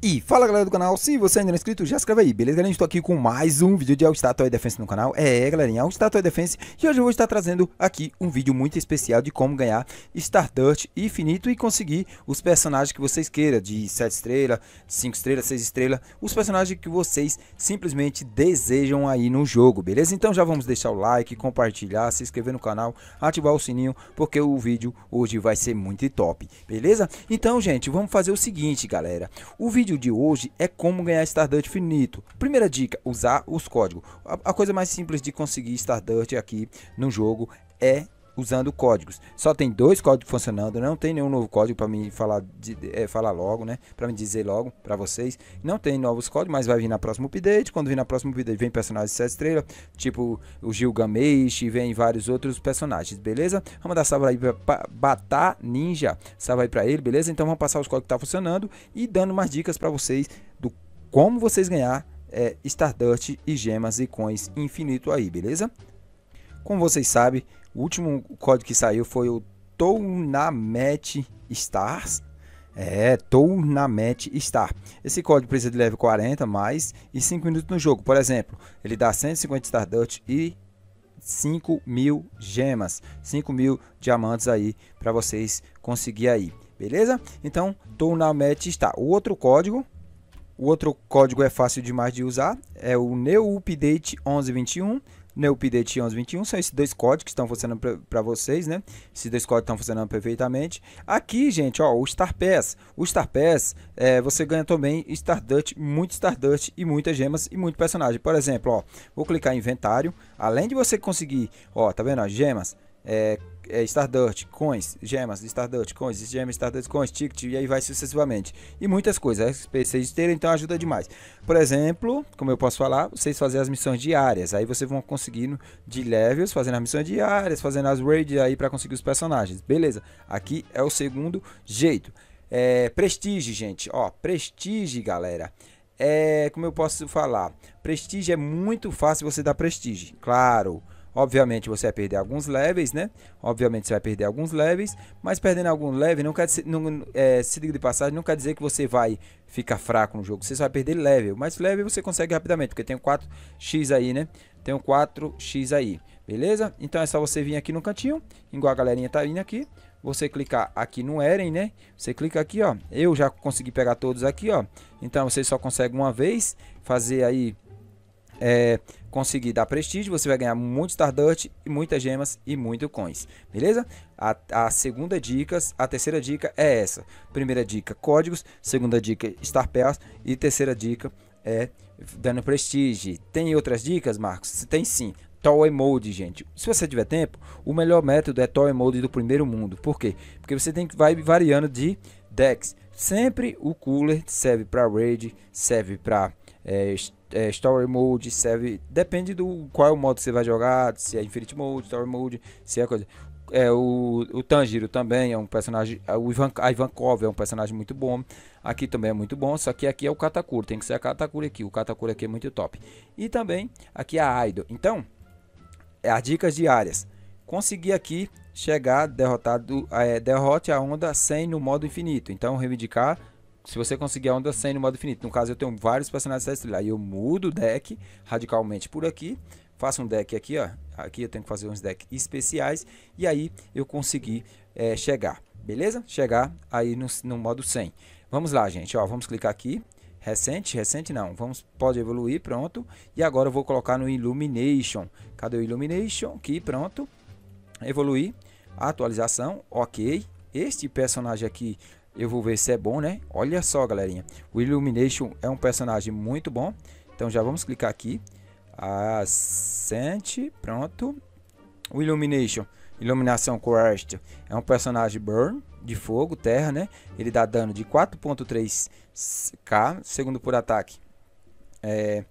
E fala galera do canal, se você ainda não é inscrito, já escreve aí, beleza galera? Estou tá aqui com mais um vídeo de All e Defense no canal, é galerinha, All Statoy Defense E hoje eu vou estar trazendo aqui um vídeo muito especial de como ganhar Stardust infinito e conseguir os personagens que vocês queiram De 7 estrelas, 5 estrelas, 6 estrelas, os personagens que vocês simplesmente desejam aí no jogo, beleza? Então já vamos deixar o like, compartilhar, se inscrever no canal, ativar o sininho Porque o vídeo hoje vai ser muito top, beleza? Então gente, vamos fazer o seguinte galera, o vídeo vídeo de hoje é como ganhar Stardust finito. Primeira dica, usar os códigos. A, a coisa mais simples de conseguir Stardust aqui no jogo é usando códigos. Só tem dois códigos funcionando, não tem nenhum novo código para me falar, de, é, falar logo, né? Para me dizer logo para vocês. Não tem novos códigos, mas vai vir na próxima update. Quando vir na próxima update, vem personagens de sete estrelas, tipo o Gilgamesh, vem vários outros personagens, beleza? Vamos dar salve aí para Batá Ninja. salve aí para ele, beleza? Então vamos passar os códigos que tá funcionando e dando umas dicas para vocês do como vocês ganhar é, Stardust e gemas e coins infinito aí, beleza? Como vocês sabem, o último código que saiu foi o Tournament Stars. É, Tournament Star. Esse código precisa de level 40 mais e 5 minutos no jogo. Por exemplo, ele dá 150 Stardust e 5 mil gemas, 5 mil diamantes aí para vocês conseguir aí, beleza? Então, Tournament Star. O outro código o outro código é fácil demais de usar, é o New Update 1121, Neopidete 1121 é são esses dois códigos que estão funcionando para vocês, né? Esses dois códigos estão funcionando perfeitamente. Aqui, gente, ó, o Star Pass. O Star Pass, é, você ganha também Stardust, muito Stardust e muitas gemas e muito personagem. Por exemplo, ó, vou clicar em inventário. Além de você conseguir, ó, tá vendo, ó, gemas, é, é, Stardust, coins, gemas, Stardust, coins, gemas, Stardust, coins, ticket e aí vai sucessivamente. E muitas coisas, Vocês é, terem, então ajuda demais. Por exemplo, como eu posso falar, vocês fazem as missões diárias, aí vocês vão conseguindo de levels, fazendo as missões diárias, fazendo as raids aí para conseguir os personagens. Beleza, aqui é o segundo jeito. É, prestige, gente, ó, prestige, galera é, como eu posso falar, prestígio é muito fácil você dar prestígio. Claro, Obviamente você vai perder alguns levels, né? Obviamente você vai perder alguns levels, mas perdendo algum level não quer dizer, não, é, se diga de passagem, não quer dizer que você vai ficar fraco no jogo. Você só vai perder level, mas level você consegue rapidamente, porque tem um 4x aí, né? Tem um 4x aí, beleza? Então é só você vir aqui no cantinho, igual a galerinha tá vindo aqui. Você clicar aqui no Eren, né? Você clica aqui, ó. Eu já consegui pegar todos aqui, ó. Então você só consegue uma vez fazer aí é, conseguir dar prestígio, você vai ganhar muito Stardust, muitas gemas e muito coins, beleza? A, a, segunda dica, a terceira dica é essa. Primeira dica, códigos. Segunda dica, Star Pass. E terceira dica é dando prestígio. Tem outras dicas, Marcos? Tem sim. Toy Mode, gente. Se você tiver tempo, o melhor método é Toy Mode do primeiro mundo. Por quê? Porque você tem que vai variando de decks. Sempre o cooler serve para raid, serve para é, é, story Mode serve. Depende do qual modo você vai jogar, se é Infinity Mode, Story Mode, se é coisa. É, o, o Tanjiro também é um personagem. O Ivan, a Ivankov é um personagem muito bom. Aqui também é muito bom. Só que aqui é o Katakuri. Tem que ser a Katakuri aqui. O Katakuri aqui é muito top. E também aqui é a Aido. Então, é as dicas diárias. Consegui aqui chegar derrotado. É, derrote a onda 100 no modo infinito. Então, reivindicar se você conseguir a onda 100 no modo infinito, no caso eu tenho vários personagens da estrela, aí eu mudo o deck radicalmente por aqui, faço um deck aqui, ó, aqui eu tenho que fazer uns decks especiais, e aí eu consegui é, chegar, beleza? Chegar aí no, no modo 100. Vamos lá, gente, ó, vamos clicar aqui, recente, recente não, vamos, pode evoluir, pronto, e agora eu vou colocar no Illumination, cadê o Illumination? Aqui, pronto, evoluir, atualização, ok, este personagem aqui eu vou ver se é bom, né? Olha só, galerinha. O Illumination é um personagem muito bom. Então já vamos clicar aqui. Ascent, ah, pronto. O Illumination, Iluminação Coerced, é um personagem Burn, de fogo, terra, né? Ele dá dano de 4.3k, segundo por ataque. É,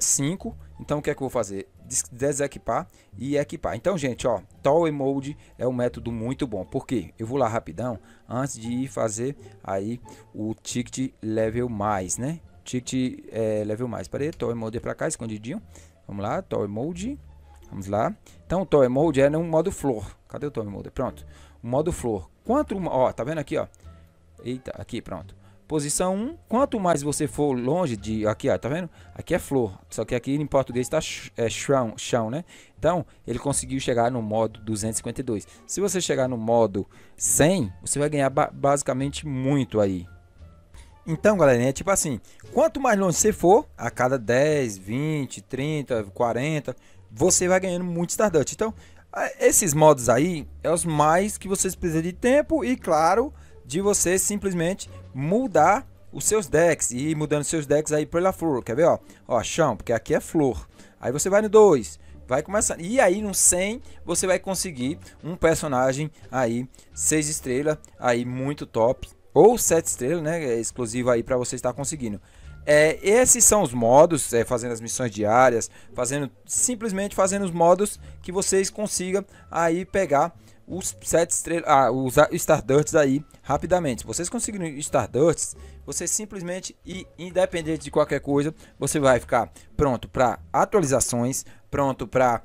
5. Então o que é que eu vou fazer? Desequipar e equipar. Então, gente, ó, Toy Mode é um método muito bom. porque Eu vou lá rapidão antes de ir fazer aí o ticket level mais, né? Ticket é, level mais. Peraí, Toy Mode é pra cá, escondidinho. Vamos lá, Toy Mode. Vamos lá. Então, Toy Mode é no modo flor. Cadê o Toy Mode? Pronto. O modo flor. Quanto, ó, tá vendo aqui, ó? Eita, aqui, pronto. Posição 1, um, quanto mais você for longe de. Aqui, ó, tá vendo? Aqui é flor. Só que aqui em português está é, chão, chão, né? Então, ele conseguiu chegar no modo 252. Se você chegar no modo 100, você vai ganhar ba basicamente muito aí. Então, galerinha, é tipo assim: quanto mais longe você for, a cada 10, 20, 30, 40, você vai ganhando muito Stardust. Então, esses modos aí é os mais que vocês precisam de tempo e, claro, de você simplesmente mudar os seus decks e ir mudando seus decks aí pela flor. Quer ver, ó? Ó, chão, porque aqui é flor. Aí você vai no 2, vai começar. E aí no 100 você vai conseguir um personagem aí 6 estrelas, aí muito top, ou 7 estrelas, né, é exclusivo aí para você estar conseguindo. É, esses são os modos, é, fazendo as missões diárias, fazendo simplesmente fazendo os modos que vocês consigam aí pegar os sete estrelas, ah, os Stardusts aí rapidamente. Se vocês conseguirem Stardusts, você simplesmente e independente de qualquer coisa, você vai ficar pronto para atualizações, pronto para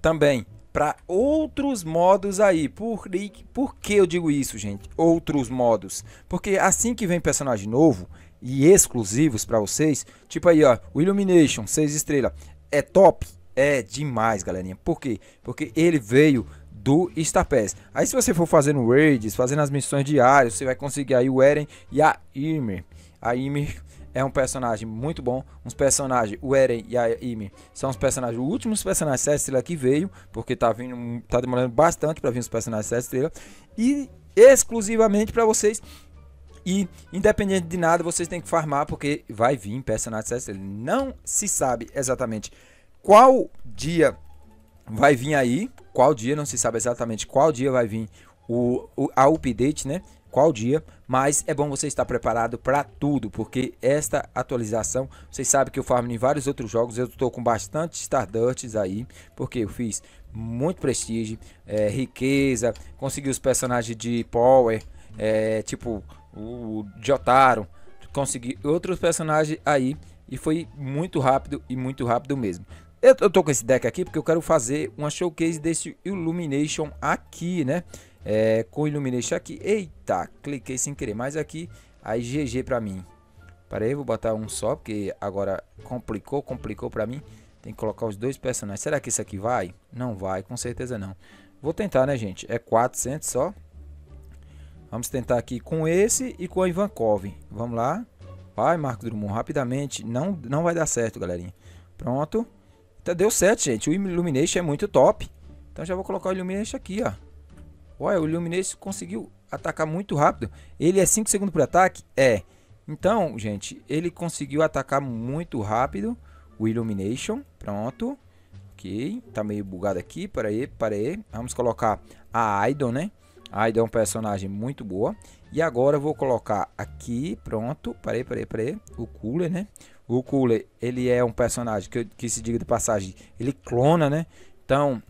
também para outros modos aí. Por, por que eu digo isso, gente? Outros modos. Porque assim que vem personagem novo e exclusivos para vocês, tipo aí, ó, o Illumination 6 estrelas é top, é demais, galerinha. Por quê? Porque ele veio do Estapés. Aí se você for fazendo raids, fazendo as missões diárias, você vai conseguir aí o Eren e a Ymir. A Ymir é um personagem muito bom. Uns personagens, o Eren e a Ymir, são os personagens, os últimos personagens 7 estrelas que veio, porque tá vindo, tá demorando bastante para vir os personagens 7 estrelas. E exclusivamente para vocês e independente de nada, vocês têm que farmar porque vai vir personagem 7 estrelas. Não se sabe exatamente qual dia vai vir aí, qual dia, não se sabe exatamente qual dia vai vir o, o a update, né? Qual dia, mas é bom você estar preparado para tudo, porque esta atualização, vocês sabem que eu farmo em vários outros jogos, eu estou com bastante Stardusts aí, porque eu fiz muito prestígio, é, riqueza, consegui os personagens de Power, é, tipo o Jotaro, consegui outros personagens aí e foi muito rápido e muito rápido mesmo. Eu, tô com esse deck aqui porque eu quero fazer uma showcase desse Illumination aqui, né? É, com Illumination aqui. Eita, cliquei sem querer mais aqui. Aí GG pra mim. Pera aí, vou botar um só, porque agora complicou, complicou pra mim. Tem que colocar os dois personagens. Será que isso aqui vai? Não vai, com certeza não. Vou tentar, né, gente? É 400 só. Vamos tentar aqui com esse e com a Ivankov. Vamos lá. Vai, Marco Drummond, rapidamente. Não, não vai dar certo, galerinha. Pronto. Tá, deu certo, gente. O Illumination é muito top. Então já vou colocar o Illumination aqui, ó. Olha, o Illumination conseguiu atacar muito rápido. Ele é 5 segundos por ataque? É. Então, gente, ele conseguiu atacar muito rápido o Illumination. Pronto. Ok. Tá meio bugado aqui. Para aí, para aí. Vamos colocar a Idol, né? Aida é um personagem muito boa. E agora eu vou colocar aqui, pronto. Parei, parei, parei. O Cooler, né? O Cooler, ele é um personagem que, que se diga de passagem, ele clona, né? Então,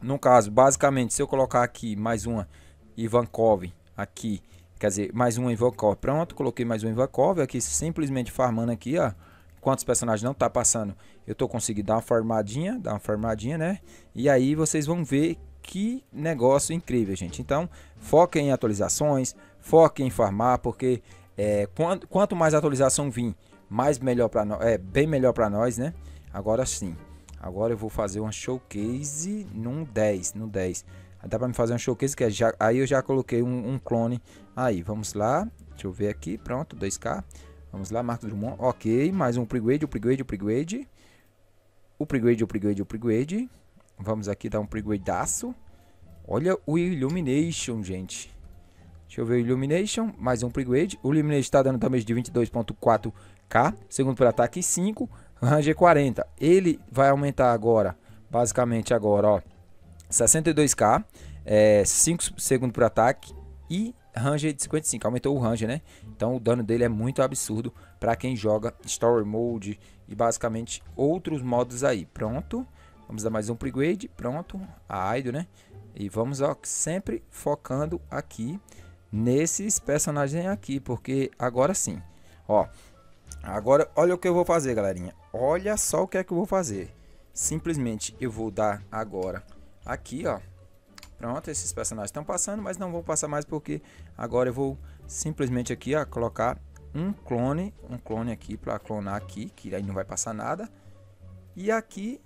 no caso, basicamente, se eu colocar aqui mais uma Ivankov aqui, quer dizer, mais uma Ivankov, pronto, coloquei mais uma Ivankov aqui, simplesmente farmando aqui, ó. Quantos personagens não tá passando, eu tô conseguindo dar uma farmadinha, dar uma farmadinha, né? E aí vocês vão ver que negócio incrível, gente. Então, foquem em atualizações, foquem em farmar, porque é, quanto, quanto mais atualização vir, mais melhor para nós, é bem melhor para nós, né? Agora sim. Agora eu vou fazer uma showcase num 10, no 10. Dá para me fazer um showcase que é já, aí eu já coloquei um, um, clone. Aí, vamos lá. Deixa eu ver aqui, pronto, 2K. Vamos lá, Marcos Drummond. OK, mais um upgrade, upgrade, upgrade. Upgrade, upgrade, upgrade. Vamos aqui dar um preguidaço. Olha o Illumination, gente. Deixa eu ver o Illumination. Mais um pregrade. O Illumination está dando damage de 22.4k. Segundo por ataque 5. Ranger 40. Ele vai aumentar agora. Basicamente agora, ó. 62k. É, 5 segundos por ataque. E Ranger é de 55. Aumentou o Ranger, né? Então o dano dele é muito absurdo para quem joga Story Mode e basicamente outros modos aí. Pronto. Vamos dar mais um pregrade, pronto, a Aido, né? E vamos ó, sempre focando aqui nesses personagens aqui, porque agora sim, ó. Agora, olha o que eu vou fazer, galerinha. Olha só o que é que eu vou fazer. Simplesmente eu vou dar agora aqui, ó. Pronto, esses personagens estão passando, mas não vou passar mais porque agora eu vou simplesmente aqui, ó, colocar um clone, um clone aqui para clonar aqui, que aí não vai passar nada. E aqui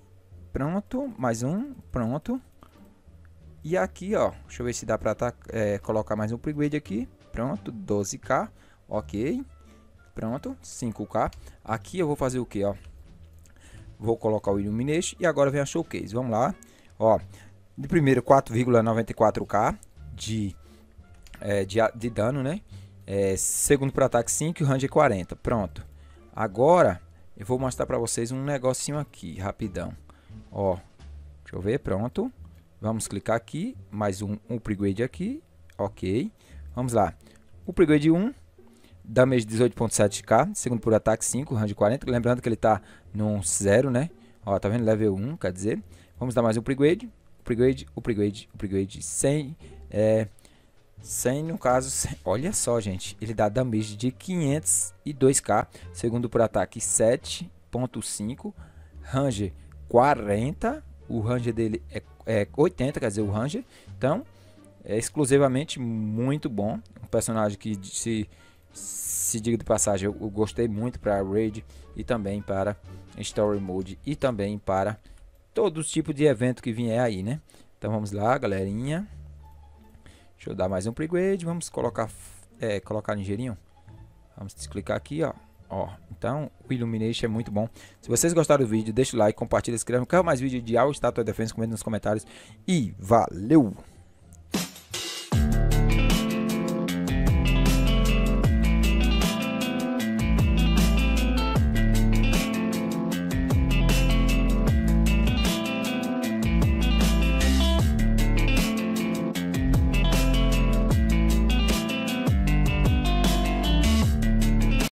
pronto, mais um, pronto. E aqui, ó, deixa eu ver se dá pra tá, é, colocar mais um upgrade aqui. Pronto, 12k, ok. Pronto, 5k. Aqui eu vou fazer o que, ó? Vou colocar o Illumination e agora vem a Showcase. Vamos lá, ó. De primeiro, 4,94k de, é, de, de dano, né? É, segundo para ataque 5 e o range 40. Pronto. Agora eu vou mostrar para vocês um negocinho aqui, rapidão. Ó, deixa eu ver, pronto. Vamos clicar aqui, mais um upgrade aqui, ok. Vamos lá, upgrade 1, damage 18.7k, segundo por ataque 5, range 40. Lembrando que ele tá num 0, né? Ó, tá vendo? Level 1, quer dizer. Vamos dar mais um upgrade, upgrade, upgrade, upgrade 100, é... 100 no caso, 100. olha só gente, ele dá damage de 502k, segundo por ataque 7.5, range 40, o range dele é, é 80, quer dizer, o range. Então, é exclusivamente muito bom. Um personagem que se, se diga de passagem, eu, eu gostei muito para Raid e também para Story Mode e também para todo tipo de evento que vier aí, né? Então vamos lá, galerinha. Deixa eu dar mais um pregrade. Vamos colocar, é, colocar ligeirinho. Vamos clicar aqui, ó. Ó, então o Illumination é muito bom. Se vocês gostaram do vídeo, deixa o like, compartilha, inscreva. Quer mais vídeo de All Estátua Defense? Comenta nos comentários. E valeu!